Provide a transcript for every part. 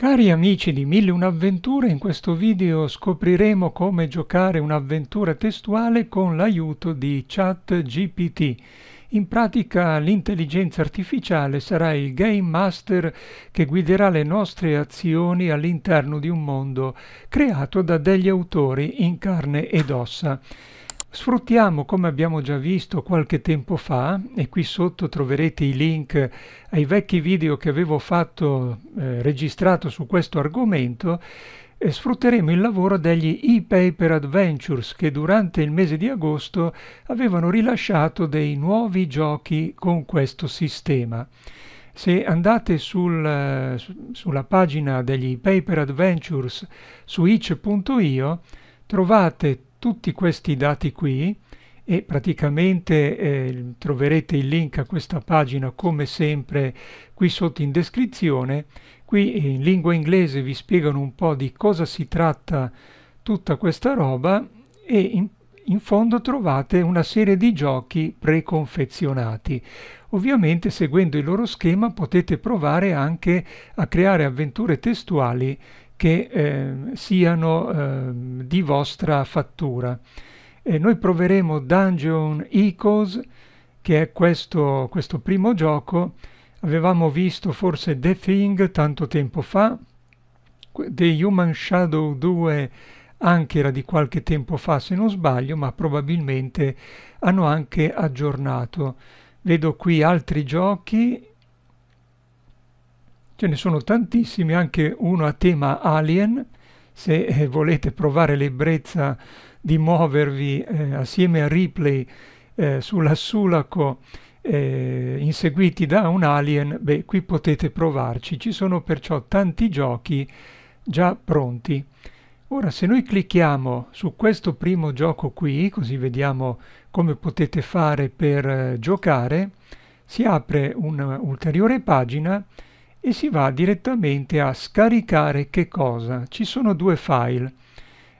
Cari amici di Mille Un'Avventure, in questo video scopriremo come giocare un'avventura testuale con l'aiuto di ChatGPT. In pratica l'intelligenza artificiale sarà il game master che guiderà le nostre azioni all'interno di un mondo creato da degli autori in carne ed ossa. Sfruttiamo, come abbiamo già visto qualche tempo fa, e qui sotto troverete i link ai vecchi video che avevo fatto eh, registrato su questo argomento, eh, sfrutteremo il lavoro degli e-paper adventures che durante il mese di agosto avevano rilasciato dei nuovi giochi con questo sistema. Se andate sul, eh, sulla pagina degli e paper adventures su itch.io trovate tutti questi dati qui e praticamente eh, troverete il link a questa pagina come sempre qui sotto in descrizione. Qui eh, in lingua inglese vi spiegano un po' di cosa si tratta tutta questa roba e in, in fondo trovate una serie di giochi preconfezionati. Ovviamente seguendo il loro schema potete provare anche a creare avventure testuali che eh, siano eh, di vostra fattura. E noi proveremo Dungeon Echoes, che è questo, questo primo gioco. Avevamo visto forse The Thing tanto tempo fa, The Human Shadow 2 anche era di qualche tempo fa se non sbaglio, ma probabilmente hanno anche aggiornato. Vedo qui altri giochi, ce ne sono tantissimi, anche uno a tema alien, se eh, volete provare l'ebbrezza di muovervi eh, assieme a Ripley eh, sulla Sulaco eh, inseguiti da un alien, beh, qui potete provarci. Ci sono perciò tanti giochi già pronti. Ora, se noi clicchiamo su questo primo gioco qui, così vediamo come potete fare per eh, giocare, si apre un'ulteriore eh, pagina e si va direttamente a scaricare che cosa. Ci sono due file.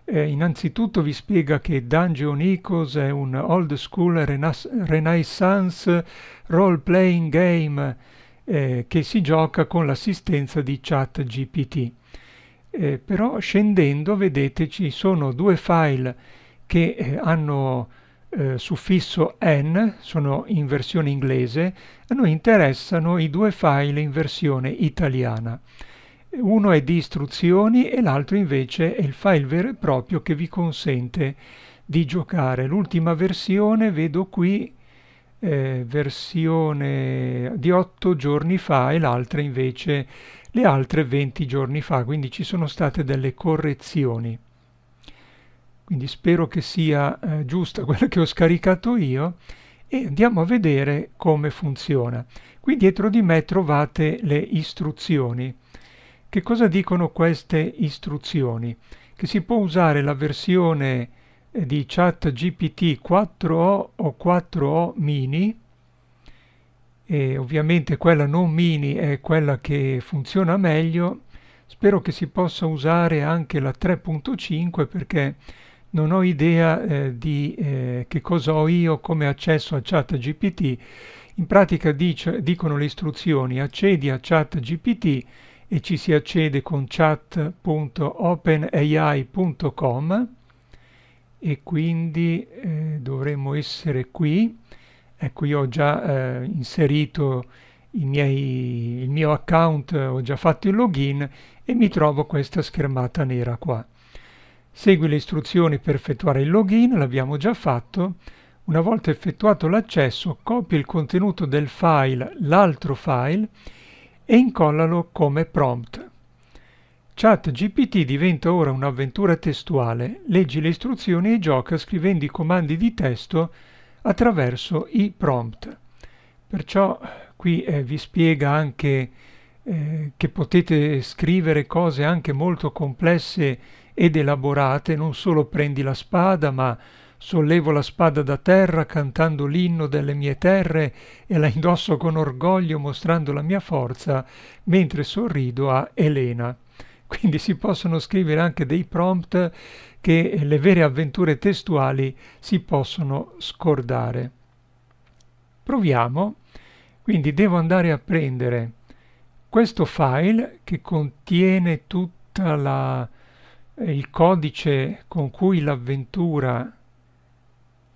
Eh, innanzitutto vi spiega che Dungeon Ecos è un old school rena renaissance role playing game eh, che si gioca con l'assistenza di chat GPT. Eh, però scendendo vedete ci sono due file che eh, hanno eh, suffisso n, sono in versione inglese, a noi interessano i due file in versione italiana. Uno è di istruzioni e l'altro invece è il file vero e proprio che vi consente di giocare. L'ultima versione, vedo qui, eh, versione di 8 giorni fa e l'altra invece le altre 20 giorni fa, quindi ci sono state delle correzioni quindi spero che sia eh, giusta quella che ho scaricato io e andiamo a vedere come funziona. Qui dietro di me trovate le istruzioni. Che cosa dicono queste istruzioni? Che si può usare la versione eh, di chat GPT 4O o 4O mini e ovviamente quella non mini è quella che funziona meglio spero che si possa usare anche la 3.5 perché non ho idea eh, di eh, che cosa ho io come accesso a ChatGPT. In pratica dice, dicono le istruzioni accedi a ChatGPT e ci si accede con chat.openai.com e quindi eh, dovremmo essere qui. Ecco, io ho già eh, inserito miei, il mio account, ho già fatto il login e mi trovo questa schermata nera qua. Segui le istruzioni per effettuare il login, l'abbiamo già fatto. Una volta effettuato l'accesso, copia il contenuto del file, l'altro file, e incollalo come prompt. ChatGPT diventa ora un'avventura testuale. Leggi le istruzioni e gioca scrivendo i comandi di testo attraverso i prompt. Perciò qui eh, vi spiega anche eh, che potete scrivere cose anche molto complesse ed elaborate, non solo prendi la spada, ma sollevo la spada da terra cantando l'inno delle mie terre e la indosso con orgoglio mostrando la mia forza mentre sorrido a Elena. Quindi si possono scrivere anche dei prompt che le vere avventure testuali si possono scordare. Proviamo. Quindi devo andare a prendere questo file che contiene tutta la eh, il codice con cui l'avventura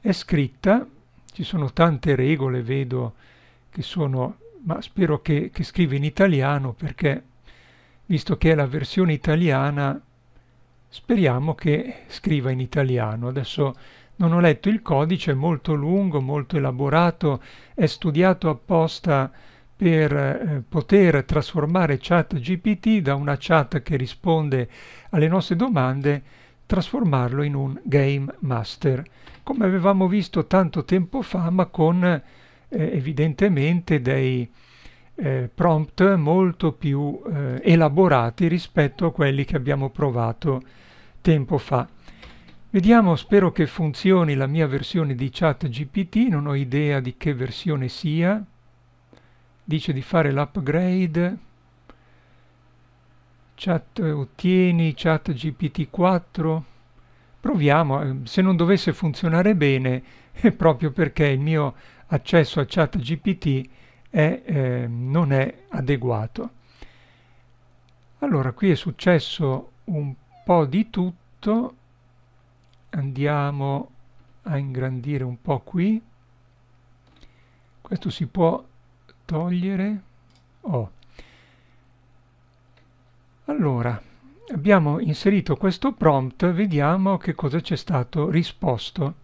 è scritta, ci sono tante regole, vedo che sono, ma spero che, che scriva in italiano perché, visto che è la versione italiana, speriamo che scriva in italiano. Adesso non ho letto il codice, è molto lungo, molto elaborato, è studiato apposta per eh, poter trasformare chat GPT da una chat che risponde alle nostre domande, trasformarlo in un Game Master, come avevamo visto tanto tempo fa, ma con eh, evidentemente dei eh, prompt molto più eh, elaborati rispetto a quelli che abbiamo provato tempo fa. Vediamo, spero che funzioni la mia versione di chat GPT, non ho idea di che versione sia, dice di fare l'upgrade chat eh, ottieni chat gpt4 proviamo eh, se non dovesse funzionare bene è proprio perché il mio accesso a chat gpt è, eh, non è adeguato allora qui è successo un po di tutto andiamo a ingrandire un po qui questo si può togliere oh. allora abbiamo inserito questo prompt vediamo che cosa c'è stato risposto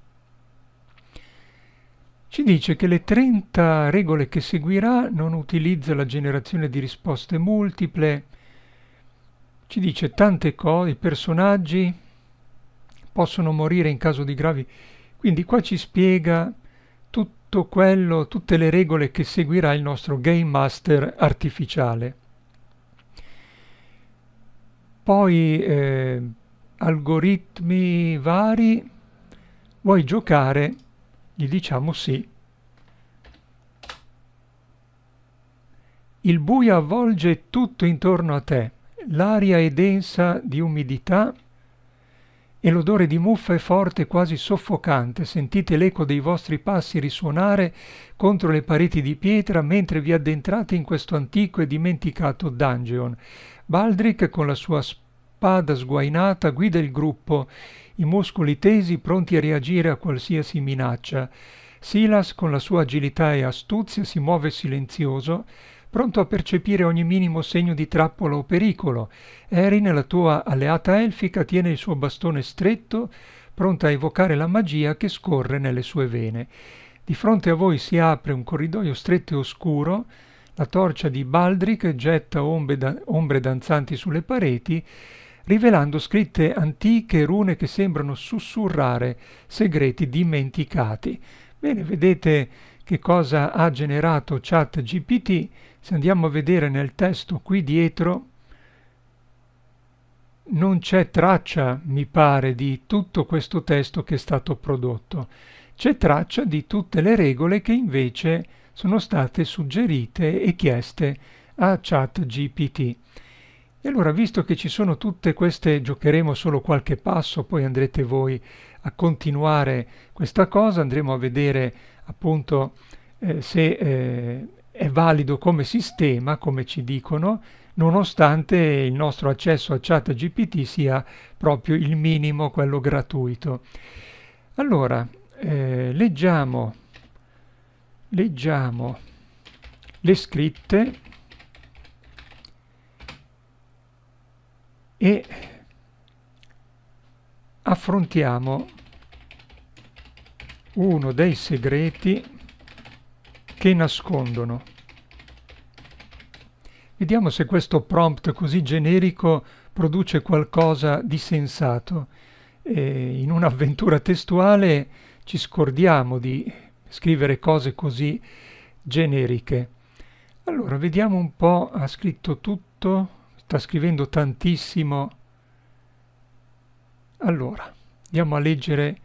ci dice che le 30 regole che seguirà non utilizza la generazione di risposte multiple ci dice tante cose i personaggi possono morire in caso di gravi quindi qua ci spiega tutto quello, tutte le regole che seguirà il nostro Game Master artificiale. Poi eh, algoritmi vari, vuoi giocare? Gli diciamo sì. Il buio avvolge tutto intorno a te, l'aria è densa di umidità e l'odore di muffa è forte, quasi soffocante. Sentite l'eco dei vostri passi risuonare contro le pareti di pietra mentre vi addentrate in questo antico e dimenticato dungeon. Baldric, con la sua spada sguainata, guida il gruppo, i muscoli tesi, pronti a reagire a qualsiasi minaccia. Silas, con la sua agilità e astuzia, si muove silenzioso, pronto a percepire ogni minimo segno di trappola o pericolo. Erin, la tua alleata elfica, tiene il suo bastone stretto, pronta a evocare la magia che scorre nelle sue vene. Di fronte a voi si apre un corridoio stretto e oscuro, la torcia di Baldric getta ombre, da ombre danzanti sulle pareti, rivelando scritte antiche rune che sembrano sussurrare segreti dimenticati. Bene, vedete che cosa ha generato chat GPT, se andiamo a vedere nel testo qui dietro, non c'è traccia, mi pare, di tutto questo testo che è stato prodotto. C'è traccia di tutte le regole che invece sono state suggerite e chieste a ChatGPT. E allora, visto che ci sono tutte queste, giocheremo solo qualche passo, poi andrete voi a continuare questa cosa, andremo a vedere appunto eh, se eh, è valido come sistema, come ci dicono, nonostante il nostro accesso a ChatGPT sia proprio il minimo, quello gratuito. Allora, eh, leggiamo, leggiamo le scritte e affrontiamo uno dei segreti che nascondono. Vediamo se questo prompt così generico produce qualcosa di sensato. E in un'avventura testuale ci scordiamo di scrivere cose così generiche. Allora, vediamo un po', ha scritto tutto, sta scrivendo tantissimo. Allora, andiamo a leggere.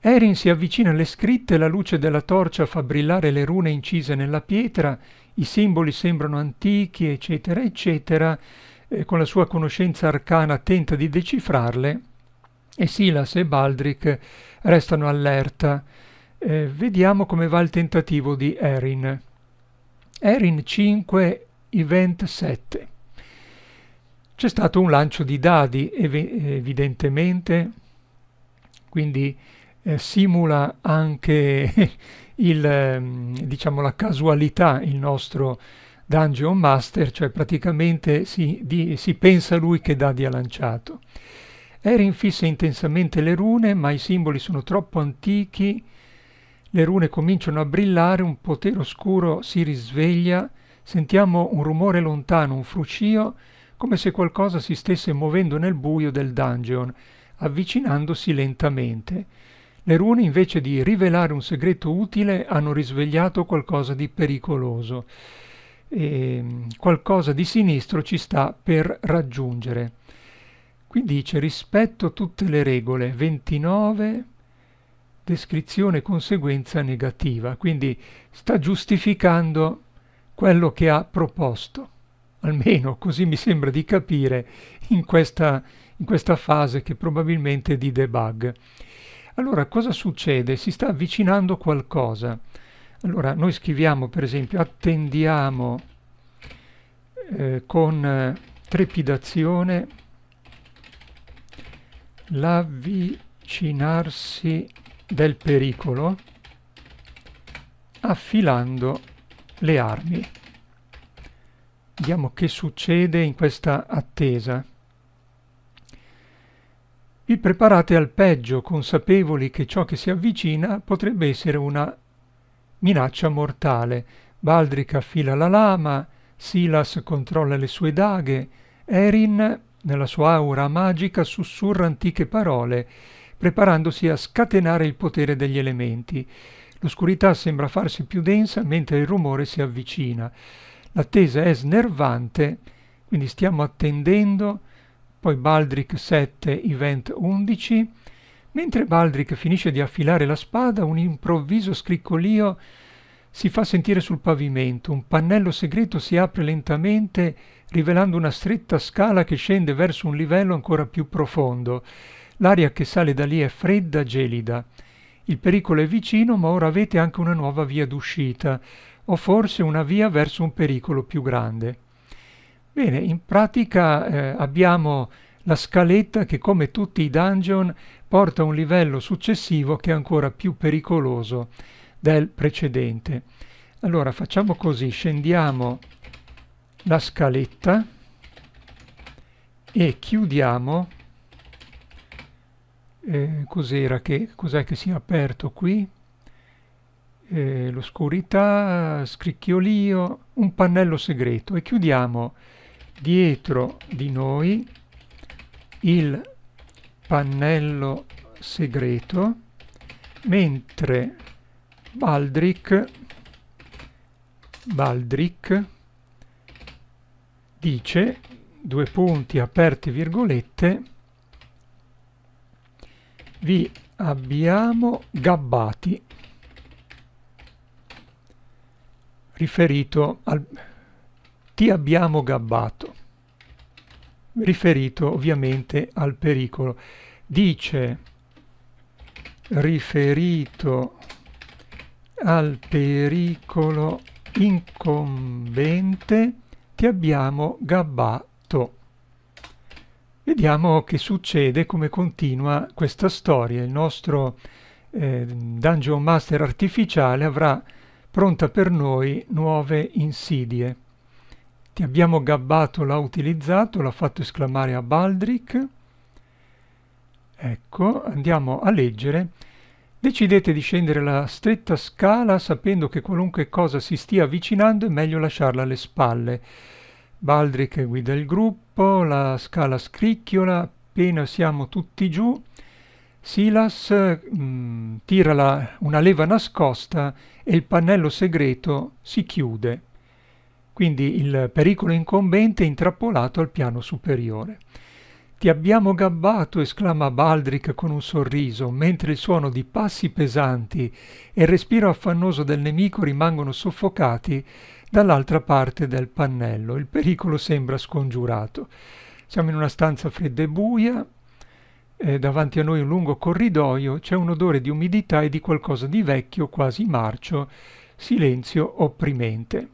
Erin si avvicina alle scritte, la luce della torcia fa brillare le rune incise nella pietra, i simboli sembrano antichi, eccetera, eccetera. E eh, con la sua conoscenza arcana tenta di decifrarle e Silas e Baldrick restano allerta. Eh, vediamo come va il tentativo di Erin. Erin 5 Event 7. C'è stato un lancio di dadi ev evidentemente, quindi eh, simula anche il, ehm, diciamo, la casualità il nostro Dungeon Master, cioè praticamente si, di, si pensa lui che dadi ha lanciato. Erin fissa intensamente le rune, ma i simboli sono troppo antichi, le rune cominciano a brillare, un potere oscuro si risveglia, Sentiamo un rumore lontano, un fruscio, come se qualcosa si stesse muovendo nel buio del dungeon, avvicinandosi lentamente. Le rune, invece di rivelare un segreto utile, hanno risvegliato qualcosa di pericoloso. E ehm, qualcosa di sinistro ci sta per raggiungere. Qui dice rispetto tutte le regole 29 descrizione conseguenza negativa, quindi sta giustificando quello che ha proposto, almeno così mi sembra di capire in questa, in questa fase che probabilmente è di debug. Allora cosa succede? Si sta avvicinando qualcosa. Allora noi scriviamo per esempio attendiamo eh, con eh, trepidazione l'avvicinarsi del pericolo affilando le armi. Vediamo che succede in questa attesa. Vi preparate al peggio, consapevoli che ciò che si avvicina potrebbe essere una minaccia mortale. Baldrick affila la lama, Silas controlla le sue daghe, Erin, nella sua aura magica, sussurra antiche parole, preparandosi a scatenare il potere degli elementi. L'oscurità sembra farsi più densa mentre il rumore si avvicina. L'attesa è snervante, quindi stiamo attendendo, poi Baldrick 7, Event 11. Mentre Baldrick finisce di affilare la spada, un improvviso scriccolio si fa sentire sul pavimento, un pannello segreto si apre lentamente, rivelando una stretta scala che scende verso un livello ancora più profondo. L'aria che sale da lì è fredda, gelida. Il pericolo è vicino, ma ora avete anche una nuova via d'uscita, o forse una via verso un pericolo più grande. Bene, in pratica eh, abbiamo la scaletta che come tutti i dungeon porta a un livello successivo che è ancora più pericoloso del precedente. Allora facciamo così, scendiamo la scaletta e chiudiamo eh, cos'era che cos'è che si è aperto qui eh, l'oscurità scricchiolio un pannello segreto e chiudiamo dietro di noi il pannello segreto mentre Baldrick Baldric dice due punti aperte virgolette vi abbiamo gabbati riferito al ti abbiamo gabbato riferito ovviamente al pericolo dice riferito al pericolo incombente ti abbiamo gabbato Vediamo che succede, come continua questa storia. Il nostro eh, Dungeon Master artificiale avrà pronta per noi nuove insidie. Ti abbiamo gabbato, l'ha utilizzato, l'ha fatto esclamare a Baldrick. Ecco, andiamo a leggere. Decidete di scendere la stretta scala sapendo che qualunque cosa si stia avvicinando è meglio lasciarla alle spalle. Baldrick guida il gruppo corpo, la scala scricchiola, appena siamo tutti giù, Silas mh, mm, tira la, una leva nascosta e il pannello segreto si chiude. Quindi il pericolo incombente è intrappolato al piano superiore. Ti abbiamo gabbato, esclama Baldrick con un sorriso, mentre il suono di passi pesanti e il respiro affannoso del nemico rimangono soffocati dall'altra parte del pannello. Il pericolo sembra scongiurato. Siamo in una stanza fredda e buia, eh, davanti a noi un lungo corridoio, c'è un odore di umidità e di qualcosa di vecchio, quasi marcio, silenzio opprimente.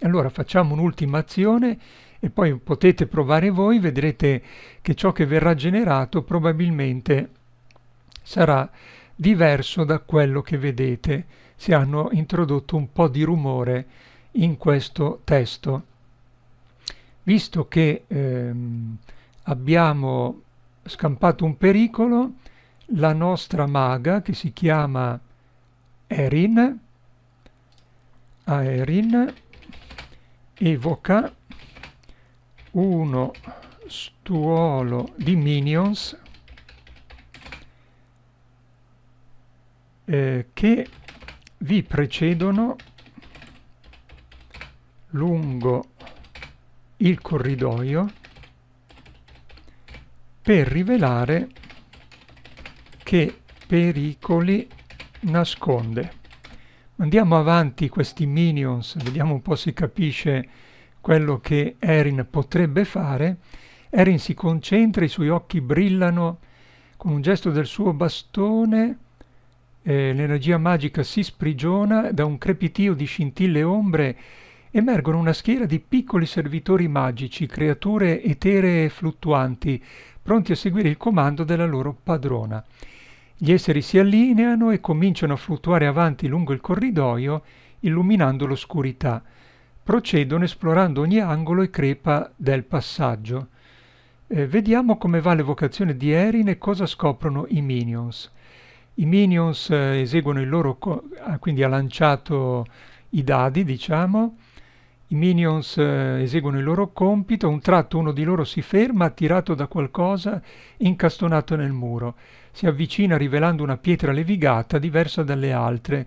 Allora facciamo un'ultima azione e poi potete provare voi, vedrete che ciò che verrà generato probabilmente sarà diverso da quello che vedete se hanno introdotto un po' di rumore in questo testo. Visto che ehm, abbiamo scampato un pericolo, la nostra maga che si chiama Erin, Erin evoca uno stuolo di minions eh, che vi precedono lungo il corridoio per rivelare che pericoli nasconde. Andiamo avanti questi minions, vediamo un po' se capisce quello che Erin potrebbe fare. Erin si concentra, i suoi occhi brillano con un gesto del suo bastone, eh, l'energia magica si sprigiona da un crepitio di scintille ombre emergono una schiera di piccoli servitori magici, creature eteree e fluttuanti, pronti a seguire il comando della loro padrona. Gli esseri si allineano e cominciano a fluttuare avanti lungo il corridoio, illuminando l'oscurità. Procedono esplorando ogni angolo e crepa del passaggio. Eh, vediamo come va l'evocazione di Erin e cosa scoprono i Minions. I Minions eh, eseguono il loro... Ah, quindi ha lanciato i dadi, diciamo, i minions eh, eseguono il loro compito, a un tratto uno di loro si ferma attirato da qualcosa incastonato nel muro. Si avvicina rivelando una pietra levigata diversa dalle altre.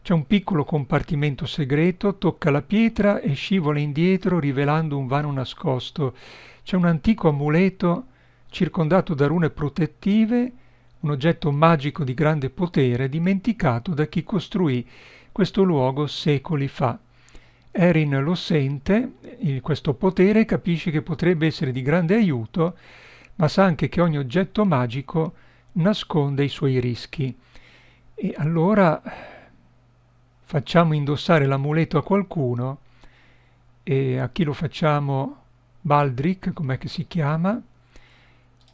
C'è un piccolo compartimento segreto, tocca la pietra e scivola indietro rivelando un vano nascosto. C'è un antico amuleto circondato da rune protettive, un oggetto magico di grande potere dimenticato da chi costruì questo luogo secoli fa. Erin lo sente, il, questo potere, capisce che potrebbe essere di grande aiuto, ma sa anche che ogni oggetto magico nasconde i suoi rischi. E allora facciamo indossare l'amuleto a qualcuno e a chi lo facciamo? Baldric, com'è che si chiama?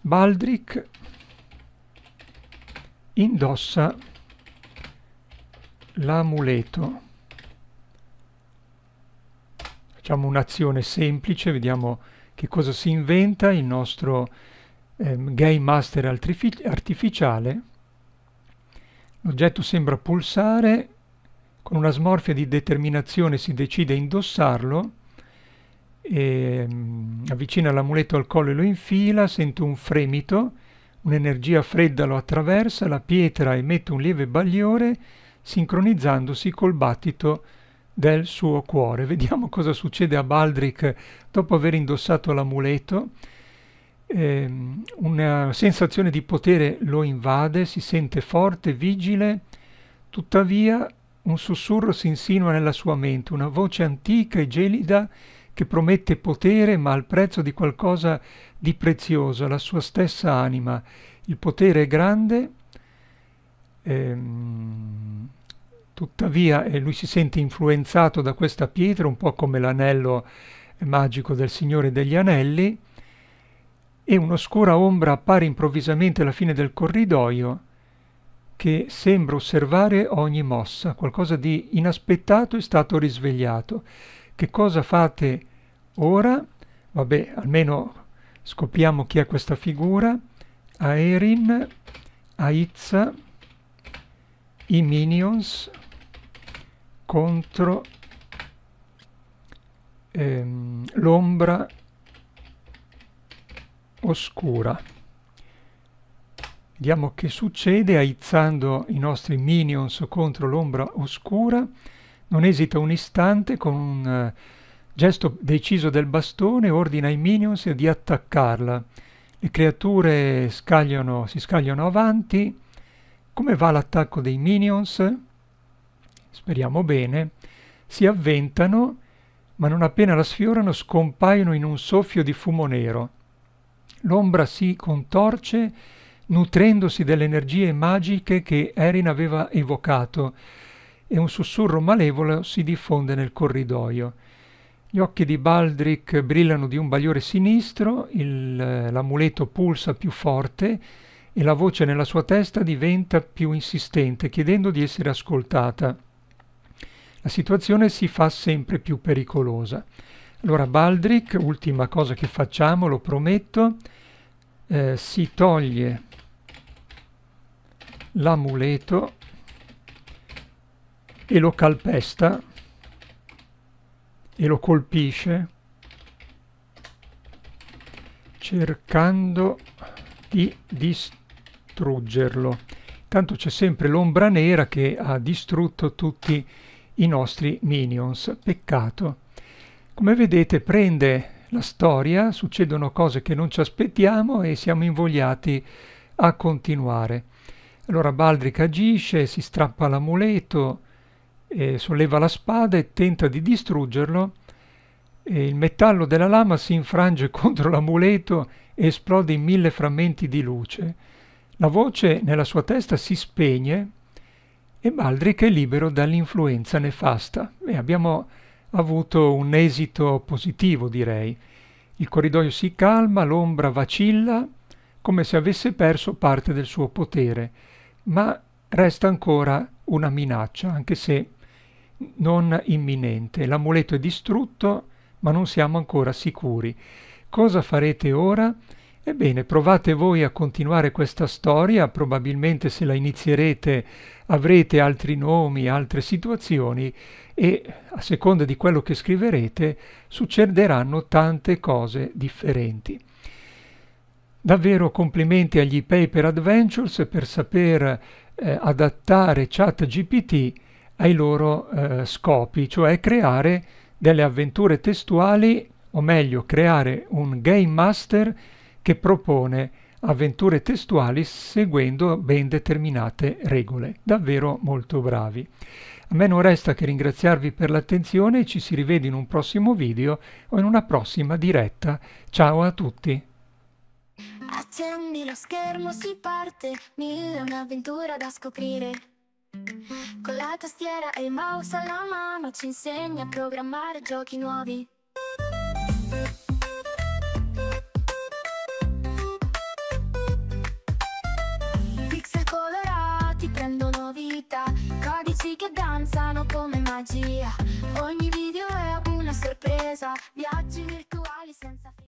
Baldric indossa l'amuleto Facciamo un'azione semplice, vediamo che cosa si inventa il nostro ehm, game master artificiale. L'oggetto sembra pulsare, con una smorfia di determinazione si decide a indossarlo, e, ehm, mh, avvicina l'amuleto al collo e lo infila, sente un fremito, un'energia fredda lo attraversa, la pietra emette un lieve bagliore sincronizzandosi col battito del suo cuore. Vediamo cosa succede a Baldrick dopo aver indossato l'amuleto. Eh, una sensazione di potere lo invade, si sente forte, vigile, tuttavia un sussurro si insinua nella sua mente, una voce antica e gelida che promette potere ma al prezzo di qualcosa di prezioso, la sua stessa anima. Il potere è grande, ehm, Tuttavia eh, lui si sente influenzato da questa pietra, un po' come l'anello magico del Signore degli Anelli, e un'oscura ombra appare improvvisamente alla fine del corridoio che sembra osservare ogni mossa, qualcosa di inaspettato è stato risvegliato. Che cosa fate ora? Vabbè, almeno scopriamo chi è questa figura. A Erin, a Itza, i Minions, contro ehm, l'ombra oscura. Vediamo che succede aizzando i nostri minions contro l'ombra oscura. Non esita un istante, con un eh, gesto deciso del bastone ordina ai minions di attaccarla. Le creature scagliano, si scagliano avanti. Come va l'attacco dei minions? speriamo bene, si avventano, ma non appena la sfiorano scompaiono in un soffio di fumo nero. L'ombra si contorce nutrendosi delle energie magiche che Erin aveva evocato e un sussurro malevolo si diffonde nel corridoio. Gli occhi di Baldrick brillano di un bagliore sinistro, eh, l'amuleto pulsa più forte e la voce nella sua testa diventa più insistente, chiedendo di essere ascoltata la situazione si fa sempre più pericolosa. Allora Baldrick, ultima cosa che facciamo, lo prometto, eh, si toglie l'amuleto e lo calpesta e lo colpisce cercando di distruggerlo. Intanto c'è sempre l'ombra nera che ha distrutto tutti i i nostri minions. Peccato. Come vedete prende la storia, succedono cose che non ci aspettiamo e siamo invogliati a continuare. Allora Baldrick agisce, si strappa l'amuleto, eh, solleva la spada e tenta di distruggerlo. E il metallo della lama si infrange contro l'amuleto e esplode in mille frammenti di luce. La voce nella sua testa si spegne e Baldrick è libero dall'influenza nefasta e abbiamo avuto un esito positivo direi. Il corridoio si calma, l'ombra vacilla come se avesse perso parte del suo potere, ma resta ancora una minaccia, anche se non imminente. L'amuleto è distrutto, ma non siamo ancora sicuri. Cosa farete ora? Ebbene, provate voi a continuare questa storia, probabilmente se la inizierete avrete altri nomi, altre situazioni e a seconda di quello che scriverete succederanno tante cose differenti. Davvero complimenti agli Paper Adventures per saper eh, adattare ChatGPT ai loro eh, scopi, cioè creare delle avventure testuali, o meglio creare un game master che propone avventure testuali seguendo ben determinate regole. Davvero molto bravi. A me non resta che ringraziarvi per l'attenzione e ci si rivede in un prossimo video o in una prossima diretta. Ciao a tutti! Accendi lo schermo, si parte, mille un'avventura da scoprire. Con la tastiera e il mouse alla mano ci insegna a programmare giochi nuovi. danzano come magia Ogni video è una sorpresa Viaggi virtuali senza fine